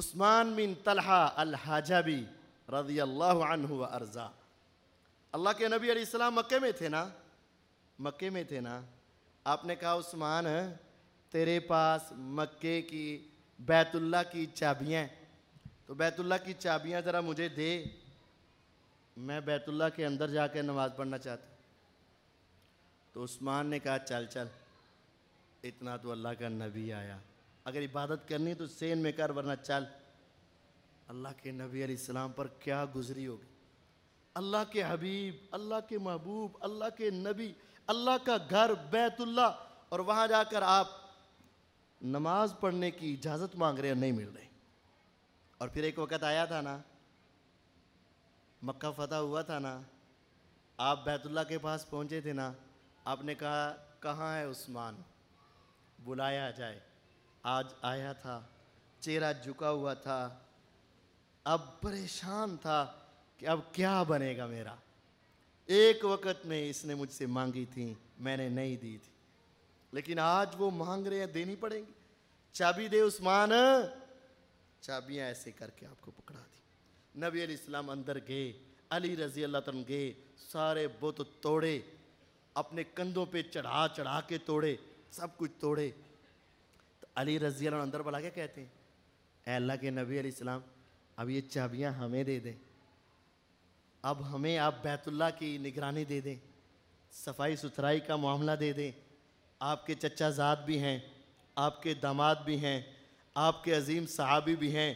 उस्मान बिन तलहा अल हाजाबी रजी अल्लाह व अर्ज़ा अल्लाह के नबी अलैहिस्सलाम मक्के में थे ना मक्के में थे ना आपने कहा उस्मान तेरे पास मक्के की बैतुल्ला की चाबियाँ तो बैतुल्ला की चाबियाँ ज़रा मुझे दे मैं बैतुल्ला के अंदर कर नमाज़ पढ़ना चाहता तो उस्मान ने कहा चल चल इतना तो अल्लाह का नबी आया अगर इबादत करनी तो सेन में कर वरना चल अल्लाह के नबी अलैहिस्सलाम पर क्या गुजरी होगी अल्लाह के हबीब अल्लाह के महबूब अल्लाह के नबी अल्लाह का घर बैतुल्ला और वहाँ जाकर आप नमाज पढ़ने की इजाज़त मांग रहे हैं नहीं मिल रही और फिर एक वक़्त आया था ना मक्का फतह हुआ था ना आप बैतुल्ला के पास पहुँचे थे ना आपने कहा कहाँ है उस्मान बुलाया जाए आज आया था चेहरा झुका हुआ था अब परेशान था कि अब क्या बनेगा मेरा एक वक्त में इसने मुझसे मांगी थी मैंने नहीं दी थी लेकिन आज वो मांग रहे हैं देनी पड़ेगी चाबी दे उस्मान चाबियां ऐसे करके आपको पकड़ा दी नबी इस्लाम अंदर गए अली रजी अल्लाह तुम गए सारे बुत तोड़े अपने कंधों पे चढ़ा चढ़ा के तोड़े सब कुछ तोड़े अली रजी अंदर बुला के कहते हैं अल्लाह के नबी अलैहिस्सलाम अब ये चाबियाँ हमें दे दें अब हमें आप बैतुल्ला की निगरानी दे दें सफाई सुथराई का मामला दे दें आपके जात भी हैं आपके दामाद भी हैं आपके अजीम सहाबी भी हैं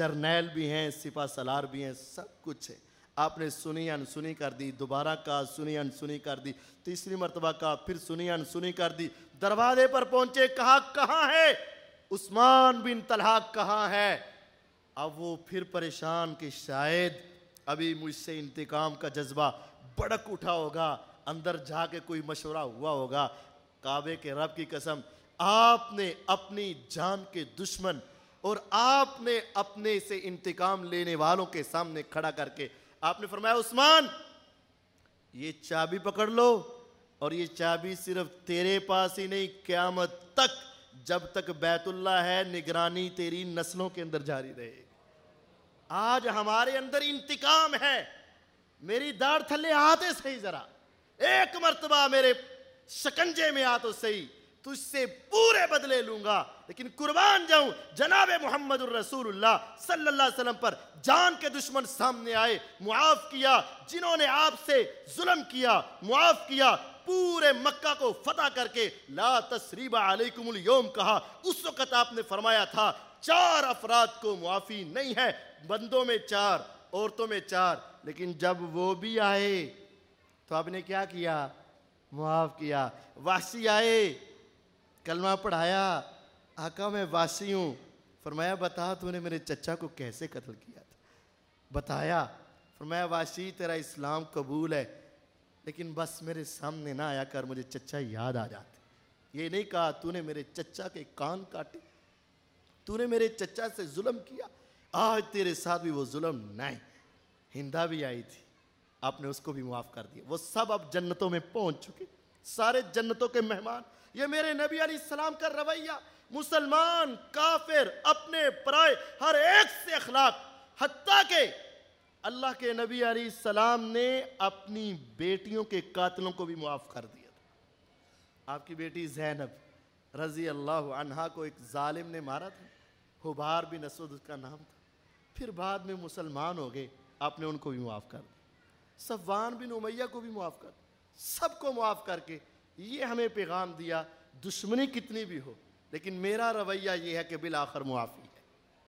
जरनेल भी हैं सिपा सलार भी हैं सब कुछ है आपने सुनी अनसुनी कर दी दोबारा कहा सुनी अनसुनी कर दी तीसरी मरतबा कहा फिर सुनी अनसुनी कर दी दरवाजे पर पहुंचे कहा कहाँ है उस्मान बिन तलहा कहाँ है अब वो फिर परेशान कि शायद अभी मुझसे इंतकाम का जज्बा बड़क उठा होगा अंदर जाके कोई मशवरा हुआ होगा काबे के रब की कसम आपने अपनी जान के दुश्मन और आपने अपने से इंतकाम लेने वालों के सामने खड़ा करके आपने फरमाया उस्मान ये चाबी पकड़ लो और ये चाबी सिर्फ तेरे पास ही नहीं क्यामत तक जब तक बैतुल्ला है निगरानी तेरी नस्लों के अंदर जारी रहेगी आज हमारे अंदर इंतकाम है मेरी दाढ़ थल्ले आते सही जरा एक मरतबा मेरे शकंजे में आ तो सही तुझसे पूरे बदले लूंगा लेकिन कुर्बान जाऊं जनाबे मोहम्मद वसल्लम पर जान के दुश्मन सामने आए मुआफ़ किया जिन्होंने आपसे जुल्म किया मुआफ़ किया पूरे मक्का को फतह करके ला तसरीबा अलैकुमुल योम कहा उस वक़्त आपने फरमाया था चार अफराद को मुआफ़ी नहीं है बंदों में चार औरतों में चार लेकिन जब वो भी आए तो आपने क्या किया मुआफ़ किया वासी आए कलमा पढ़ाया आका मैं वासी हूँ फरमाया बता तूने मेरे चचा को कैसे कत्ल किया था बताया फरमाया वासी तेरा इस्लाम कबूल है लेकिन बस मेरे सामने ना आया कर मुझे चचा याद आ जाते ये नहीं कहा तूने मेरे चचा के कान काटे तूने मेरे चचा से जुल्म किया आज तेरे साथ भी वो जुल्म नहीं हिंदा भी आई थी आपने उसको भी माफ कर दिया वो सब अब जन्नतों में पहुंच चुके सारे जन्नतों के मेहमान ये मेरे नबी अली सलाम का रवैया मुसलमान काफिर अपने पराए हर एक से अखलाक हत्या के अल्लाह के नबी अली सलाम ने अपनी बेटियों के कातलों को भी मुआफ़ कर दिया था आपकी बेटी जैनब रज़ी अल्लाह अनहा को एक जालिम ने मारा था हुबार बिन असद उसका नाम था फिर बाद में मुसलमान हो गए आपने उनको भी मुआफ़ कर दिया सफवान बिन उमैया को भी मुआफ़ कर दिया सबको माफ़ करके ये हमें पैगाम दिया दुश्मनी कितनी भी हो लेकिन मेरा रवैया ये है कि बिल आखिर मुआफ़ी